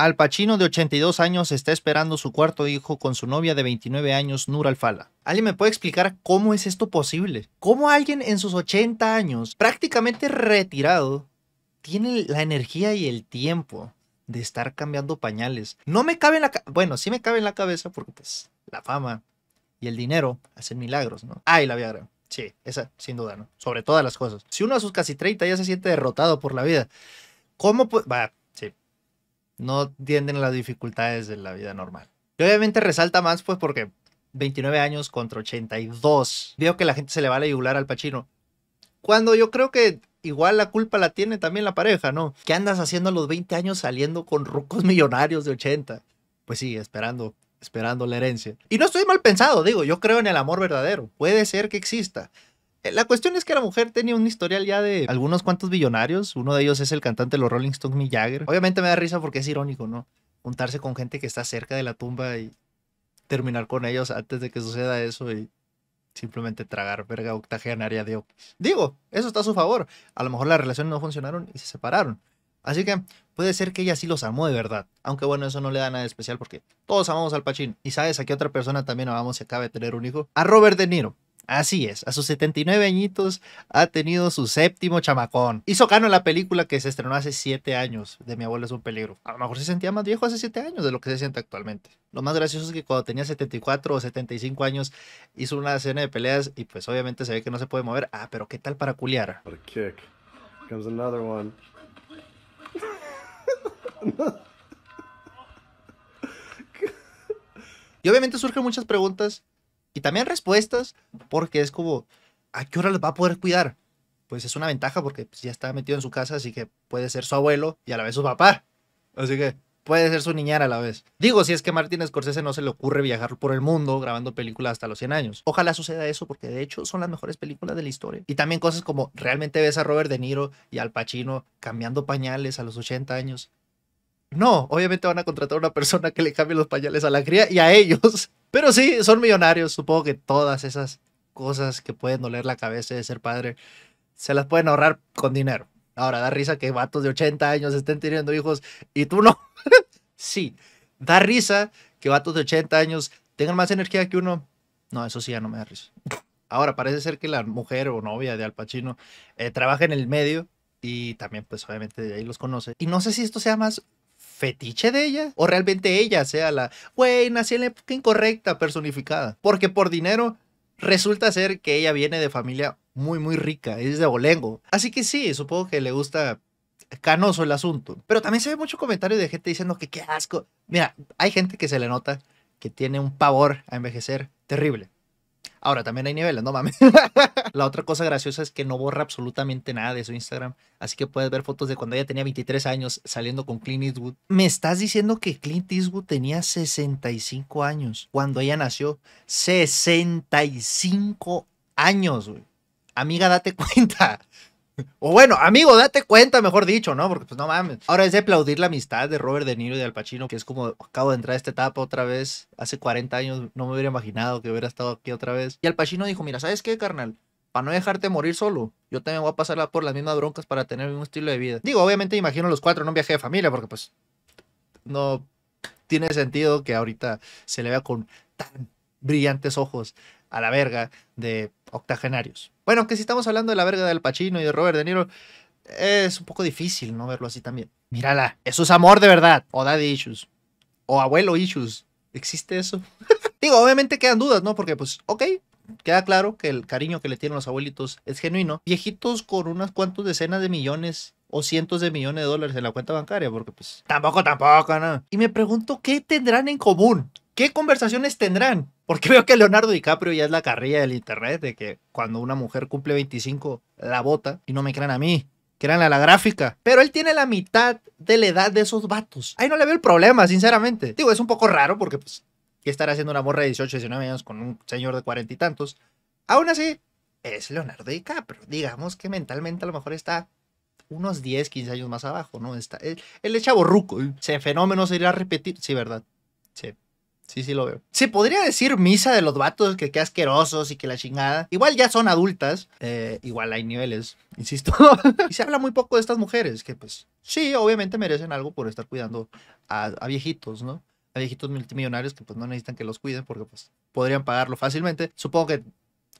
Al pachino de 82 años, está esperando su cuarto hijo con su novia de 29 años, Nur Alfala. ¿Alguien me puede explicar cómo es esto posible? ¿Cómo alguien en sus 80 años, prácticamente retirado, tiene la energía y el tiempo de estar cambiando pañales? No me cabe en la cabeza. Bueno, sí me cabe en la cabeza porque, pues, la fama y el dinero hacen milagros, ¿no? Ay, ah, la Viagra. Sí, esa, sin duda, ¿no? Sobre todas las cosas. Si uno a sus casi 30 ya se siente derrotado por la vida, ¿cómo puede.? no tienden las dificultades de la vida normal. Y obviamente resalta más, pues, porque 29 años contra 82. Veo que la gente se le vale a al Pachino. Cuando yo creo que igual la culpa la tiene también la pareja, ¿no? ¿Qué andas haciendo a los 20 años saliendo con rucos millonarios de 80? Pues sí, esperando, esperando la herencia. Y no estoy mal pensado, digo, yo creo en el amor verdadero. Puede ser que exista. Eh, la cuestión es que la mujer tenía un historial ya de algunos cuantos billonarios. Uno de ellos es el cantante de los Rolling Stones, Mick Jagger. Obviamente me da risa porque es irónico, ¿no? Juntarse con gente que está cerca de la tumba y terminar con ellos antes de que suceda eso y simplemente tragar verga octagenaria de Digo, eso está a su favor. A lo mejor las relaciones no funcionaron y se separaron. Así que puede ser que ella sí los amó de verdad. Aunque bueno, eso no le da nada especial porque todos amamos al Pachín. Y sabes a qué otra persona también amamos si acaba de tener un hijo. A Robert De Niro. Así es, a sus 79 añitos ha tenido su séptimo chamacón. Hizo Cano la película que se estrenó hace 7 años de Mi abuelo es un peligro. A lo mejor se sentía más viejo hace 7 años de lo que se siente actualmente. Lo más gracioso es que cuando tenía 74 o 75 años hizo una escena de peleas y pues obviamente se ve que no se puede mover. Ah, pero ¿qué tal para culiar? y obviamente surgen muchas preguntas y también respuestas, porque es como, ¿a qué hora los va a poder cuidar? Pues es una ventaja porque pues, ya está metido en su casa, así que puede ser su abuelo y a la vez su papá. Así que puede ser su niñera a la vez. Digo, si es que a Martin Scorsese no se le ocurre viajar por el mundo grabando películas hasta los 100 años. Ojalá suceda eso porque de hecho son las mejores películas de la historia. Y también cosas como realmente ves a Robert De Niro y Al Pacino cambiando pañales a los 80 años. No, obviamente van a contratar a una persona que le cambie los pañales a la cría y a ellos. Pero sí, son millonarios. Supongo que todas esas cosas que pueden doler la cabeza de ser padre se las pueden ahorrar con dinero. Ahora, da risa que vatos de 80 años estén teniendo hijos y tú no. sí, da risa que vatos de 80 años tengan más energía que uno. No, eso sí ya no me da risa. Ahora, parece ser que la mujer o novia de Al Pacino eh, trabaja en el medio y también, pues obviamente de ahí los conoce. Y no sé si esto sea más fetiche de ella o realmente ella sea la, güey, nací en la época incorrecta personificada. Porque por dinero resulta ser que ella viene de familia muy, muy rica, es de bolengo. Así que sí, supongo que le gusta canoso el asunto. Pero también se ve mucho comentario de gente diciendo que qué asco. Mira, hay gente que se le nota que tiene un pavor a envejecer terrible. Ahora, también hay niveles, no mames. la otra cosa graciosa es que no borra absolutamente nada de su Instagram. Así que puedes ver fotos de cuando ella tenía 23 años saliendo con Clint Eastwood. Me estás diciendo que Clint Eastwood tenía 65 años cuando ella nació. 65 años, güey. Amiga, date cuenta. O bueno, amigo, date cuenta, mejor dicho, ¿no? Porque pues no mames. Ahora es de aplaudir la amistad de Robert De Niro y de Al Pacino, que es como, acabo de entrar a esta etapa otra vez. Hace 40 años no me hubiera imaginado que hubiera estado aquí otra vez. Y Al Pacino dijo, mira, ¿sabes qué, carnal? Para no dejarte morir solo, yo también voy a pasar por las mismas broncas para tener el mismo estilo de vida. Digo, obviamente imagino los cuatro en un viaje de familia, porque pues no tiene sentido que ahorita se le vea con tan brillantes ojos a la verga de octogenarios. Bueno, que si estamos hablando de la verga del Pacino y de Robert De Niro, es un poco difícil no verlo así también. Mírala, eso es amor de verdad. O daddy issues. O abuelo issues. ¿Existe eso? Digo, obviamente quedan dudas, ¿no? Porque pues, ok, queda claro que el cariño que le tienen los abuelitos es genuino. Viejitos con unas cuantas decenas de millones o cientos de millones de dólares en la cuenta bancaria, porque pues tampoco, tampoco, ¿no? Y me pregunto, ¿qué tendrán en común? ¿Qué conversaciones tendrán? Porque veo que Leonardo DiCaprio ya es la carrilla del internet de que cuando una mujer cumple 25 la bota y no me crean a mí. Crean a la gráfica. Pero él tiene la mitad de la edad de esos vatos. Ahí no le veo el problema, sinceramente. Digo, es un poco raro porque, pues, ¿qué estará haciendo una morra de 18, 19 años con un señor de cuarenta y tantos? Aún así, es Leonardo DiCaprio. Digamos que mentalmente a lo mejor está unos 10, 15 años más abajo, ¿no? Está, él, él chavo ruco. Ese fenómeno se irá a repetir. Sí, ¿verdad? Sí. Sí, sí lo veo. Se podría decir misa de los vatos, que qué asquerosos y que la chingada. Igual ya son adultas, eh, igual hay niveles, insisto. y se habla muy poco de estas mujeres, que pues sí, obviamente merecen algo por estar cuidando a, a viejitos, ¿no? A viejitos multimillonarios que pues no necesitan que los cuiden porque pues podrían pagarlo fácilmente. Supongo que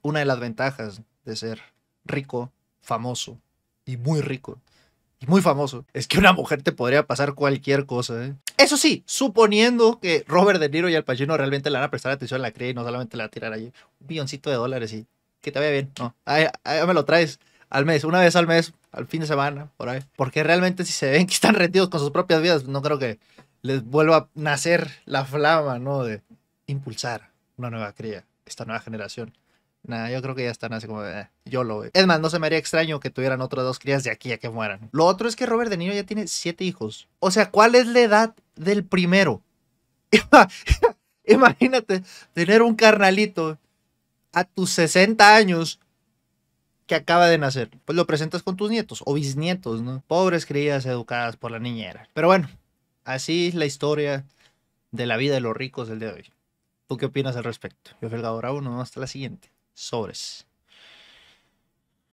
una de las ventajas de ser rico, famoso y muy rico y muy famoso, es que una mujer te podría pasar cualquier cosa. ¿eh? Eso sí, suponiendo que Robert De Niro y Al Pacino realmente le van a prestar atención a la cría y no solamente la tirar allí un billoncito de dólares y que te vaya bien. No, ahí, me lo traes al mes, una vez al mes, al fin de semana, por ahí. Porque realmente si se ven que están retidos con sus propias vidas, no creo que les vuelva a nacer la flama, ¿no? De impulsar una nueva cría, esta nueva generación. Nah, yo creo que ya están así como, eh, yo lo veo. Es más, no se me haría extraño que tuvieran otras dos crías de aquí a que mueran. Lo otro es que Robert De Niro ya tiene siete hijos. O sea, ¿cuál es la edad del primero? Imagínate tener un carnalito a tus 60 años que acaba de nacer. Pues lo presentas con tus nietos o bisnietos, ¿no? Pobres crías educadas por la niñera. Pero bueno, así es la historia de la vida de los ricos del día de hoy. ¿Tú qué opinas al respecto? Yo, ahora uno hasta la siguiente. そうです。